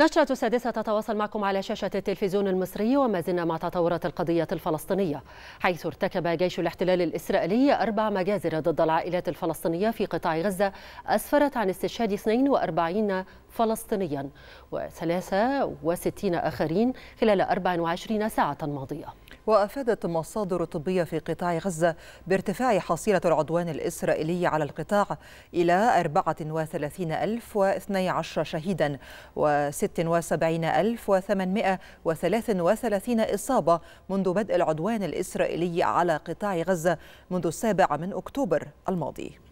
نشرة السادسة تتواصل معكم على شاشة التلفزيون المصري وما زلنا مع تطورات القضية الفلسطينية حيث ارتكب جيش الاحتلال الإسرائيلي أربع مجازر ضد العائلات الفلسطينية في قطاع غزة أسفرت عن استشهاد 42 فلسطينيا و63 آخرين خلال 24 ساعة ماضية وأفادت مصادر طبية في قطاع غزة بارتفاع حصيلة العدوان الإسرائيلي على القطاع إلى 34012 شهيدا و76833 إصابة منذ بدء العدوان الإسرائيلي على قطاع غزة منذ السابع من أكتوبر الماضي